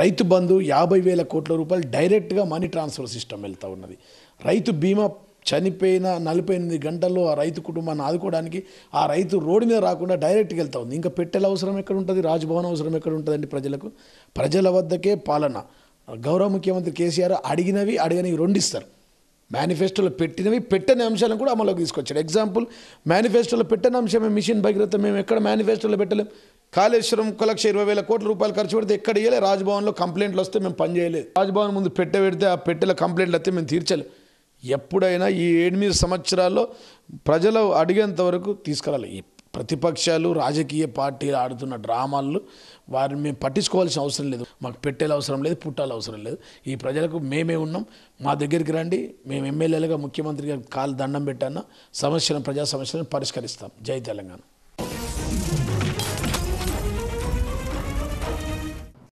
రైతు బంధు యాభై వేల కోట్ల రూపాయలు డైరెక్ట్గా మనీ ట్రాన్స్ఫర్ సిస్టమ్ వెళ్తూ ఉన్నది రైతు బీమా చనిపోయిన నలభై ఎనిమిది గంటల్లో ఆ రైతు కుటుంబాన్ని ఆదుకోవడానికి ఆ రైతు రోడ్డు మీద రాకుండా డైరెక్ట్గా వెళ్తా ఉంది ఇంకా పెట్టెల అవసరం ఎక్కడ ఉంటుంది రాజభవన్ అవసరం ఎక్కడ ఉంటుందండి ప్రజలకు ప్రజల వద్దకే పాలన గౌరవ ముఖ్యమంత్రి కేసీఆర్ అడిగినవి అడిగినవి రెండు ఇస్తారు మేనిఫెస్టోలో పెట్టినవి పెట్టని అంశాలను కూడా అమలుకి తీసుకొచ్చారు ఎగ్జాంపుల్ మేనిఫెస్టోలో పెట్టని అంశమే మిషన్ భగీరథ మేము ఎక్కడ మేనిఫెస్టోలో పెట్టలేం కాళేశ్వరం లక్ష ఇరవై వేల కోట్ల రూపాయలు ఖర్చు పెడితే ఎక్కడ వేయలే రాజ్భవన్లో కంప్లైంట్లు వస్తే మేము పని చేయలేదు రాజ్భవన్ ముందు పెట్టె పెడితే ఆ పెట్టెల కంప్లైంట్లు వస్తే మేము తీర్చలేదు ఎప్పుడైనా ఈ ఎనిమిది సంవత్సరాల్లో ప్రజలు అడిగేంత వరకు తీసుకురాలి ఈ ప్రతిపక్షాలు రాజకీయ పార్టీలు ఆడుతున్న డ్రామాలు వారిని మేము పట్టించుకోవాల్సిన అవసరం లేదు మాకు పెట్టేల అవసరం లేదు పుట్టాల అవసరం లేదు ఈ ప్రజలకు మేమే ఉన్నాం మా దగ్గరికి రండి మేము ఎమ్మెల్యేలుగా ముఖ్యమంత్రిగా కాలు దండం పెట్టాన సమస్యలను ప్రజా సమస్యలను పరిష్కరిస్తాం జై తెలంగాణ